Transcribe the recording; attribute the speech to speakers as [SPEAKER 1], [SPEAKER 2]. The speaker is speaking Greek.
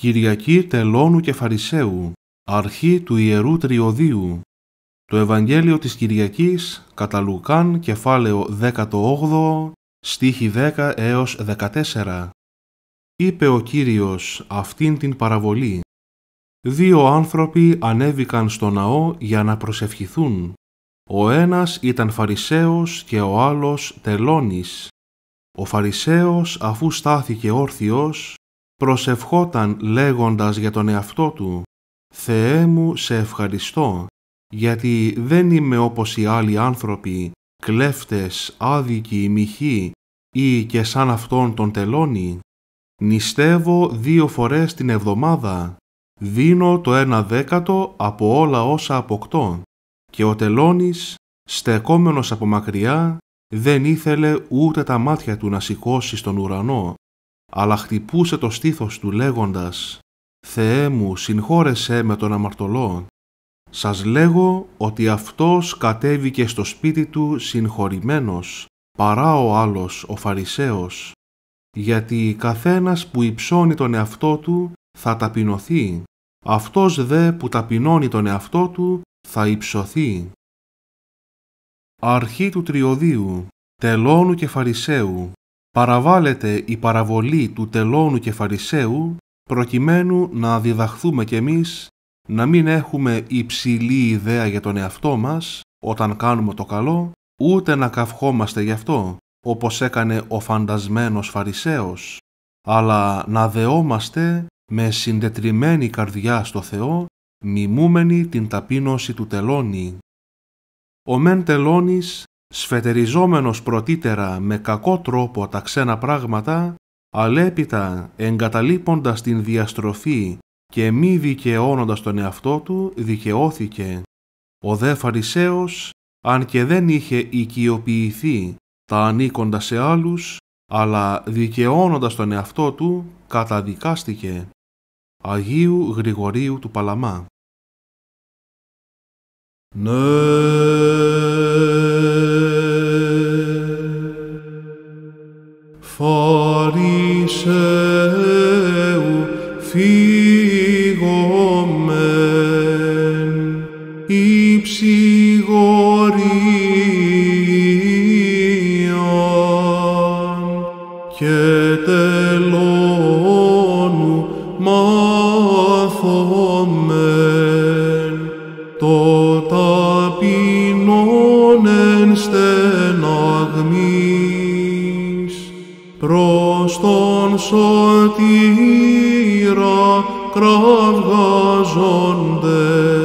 [SPEAKER 1] Κυριακή Τελώνου και Φαρισαίου, αρχή του Ιερού Τριωδίου. Το Ευαγγέλιο της Κυριακής κατά Λουκάν κεφάλαιο 18, στίχη 10 έως 14. Είπε ο Κύριος αυτήν την παραβολή. Δύο άνθρωποι ανέβηκαν στο ναό για να προσευχηθούν. Ο ένας ήταν Φαρισαίος και ο άλλος Τελώνης. Ο Φαρισαίος αφού στάθηκε όρθιος προσευχόταν λέγοντας για τον εαυτό του «Θεέ μου, σε ευχαριστώ, γιατί δεν είμαι όπως οι άλλοι άνθρωποι, κλέφτες, άδικοι, μοιχοί ή και σαν αυτόν τον τελώνει. Νηστεύω δύο φορές την εβδομάδα, δίνω το ένα δέκατο από όλα όσα αποκτώ και ο τελώνης, στεκόμενος από μακριά, δεν ήθελε ούτε τα μάτια του να σηκώσει στον ουρανό, αλλά χτυπούσε το στήθος του λέγοντας «Θεέ μου, συγχώρεσέ με τον αμαρτωλό». Σας λέγω ότι αυτός κατέβηκε στο σπίτι του συγχωρημένος, παρά ο άλλος ο Φαρισαίος, γιατί καθένας που υψώνει τον εαυτό του θα ταπεινωθεί, αυτός δε που ταπεινώνει τον εαυτό του θα υψωθεί. Αρχή του Τριωδίου, Τελώνου και Φαρισαίου, παραβάλλεται η παραβολή του τελώνου και φαρισαίου προκειμένου να διδαχθούμε κι εμείς να μην έχουμε υψηλή ιδέα για τον εαυτό μας όταν κάνουμε το καλό, ούτε να καυχόμαστε γι' αυτό, όπως έκανε ο φαντασμένος Φαρισαίος, αλλά να δεόμαστε με συντετριμένη καρδιά στο Θεό, μιμουμενη την ταπείνωση του τελώνη. Ο μεν τελώνης σφετεριζόμενος πρωτύτερα με κακό τρόπο τα ξένα πράγματα, αλέπιτα εγκαταλείποντας την διαστροφή και μη δικαιώνοντας τον εαυτό του, δικαιώθηκε. Ο δε Φαρισαίος, αν και δεν είχε οικειοποιηθεί τα ανήκοντα σε άλλους, αλλά δικαιώνοντας τον εαυτό του, καταδικάστηκε. Αγίου Γρηγορίου του Παλαμά.
[SPEAKER 2] Ναι. Φαρισαίου φύγομεν υψηγορίων και τελώνου μάθομεν το ταπεινό προς τον σωτήρα κραυγάζονται.